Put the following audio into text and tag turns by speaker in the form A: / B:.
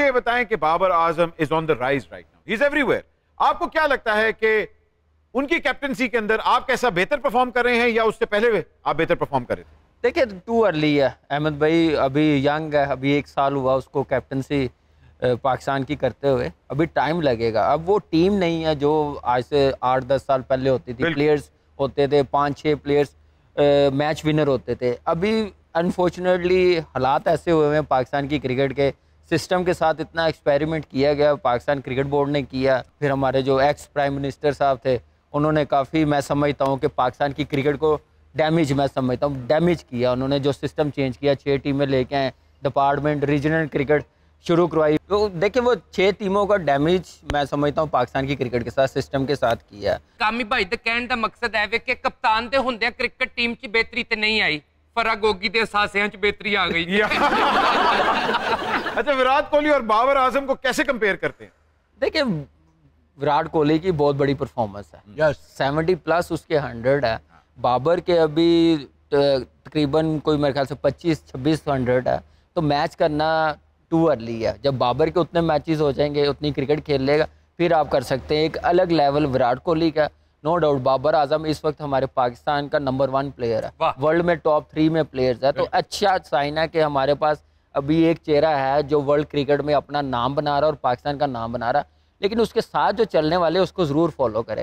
A: ये बताएं कि Babar Azam is on the rise right now is everywhere आपको क्या लगता है कि उनकी कैप्टनसी के अंदर आप कैसा बेहतर परफॉर्म कर रहे हैं या उससे पहले आप बेहतर परफॉर्म कर रहे थे
B: देखिए टू अर्ली है अहमद भाई अभी यंग है अभी एक साल हुआ उसको कैप्टनसी पाकिस्तान की करते हुए अभी टाइम लगेगा अब वो टीम नहीं है जो आज से आठ दस साल पहले होती थी प्लेयर्स होते थे पाँच छः प्लेयर्स मैच विनर होते थे अभी अनफॉर्चुनेटली हालात ऐसे हुए हैं पाकिस्तान की क्रिकेट के सिस्टम के साथ इतना एक्सपेरिमेंट किया गया पाकिस्तान क्रिकेट बोर्ड ने किया फिर हमारे जो एक्स प्राइम मिनिस्टर साहब थे उन्होंने काफ़ी मैं समझता हूँ कि पाकिस्तान की क्रिकेट को डैमेज मैं समझता हूँ डैमेज किया उन्होंने जो सिस्टम चेंज किया छः टीमें लेके आए डिपार्टमेंट रीजनल क्रिकेट शुरू करवाई तो देखिए वो छह टीमों का डैमेज मैं समझता हूँ पाकिस्तान की क्रिकेट के साथ सिस्टम के साथ किया
C: कामी भाई तो कहने का मकसद है ਕਿ ਕਪਤਾਨ ਤੇ ਹੁੰਦਿਆਂ ਕ੍ਰਿਕਟ ਟੀਮ 'ਚ ਬਿਹਤਰੀ ਤੇ ਨਹੀਂ फरा गोगी के सासियां च बेहतरी आ गई
A: अच्छा विराट कोहली और बाबर आजम को कैसे कंपेयर करते हैं देखिए विराट कोहली की बहुत बड़ी परफॉर्मेंस
B: है हम्म। यस सेवेंटी प्लस उसके हंड्रेड है बाबर के अभी तकरीबन कोई मेरे ख्याल से पच्चीस छब्बीस हंड्रेड है तो मैच करना टू अर्ली है जब बाबर के उतने मैचेस हो जाएंगे उतनी क्रिकेट खेल लेगा फिर आप कर सकते हैं एक अलग लेवल विराट कोहली का नो डाउट बाबर आजम इस वक्त हमारे पाकिस्तान का नंबर वन प्लेयर है वर्ल्ड में टॉप थ्री में प्लेयर्स है तो अच्छा साइन है कि हमारे पास अभी एक चेहरा है जो वर्ल्ड क्रिकेट में अपना नाम बना रहा है और पाकिस्तान का नाम बना रहा है लेकिन उसके साथ जो चलने वाले उसको ज़रूर फॉलो करें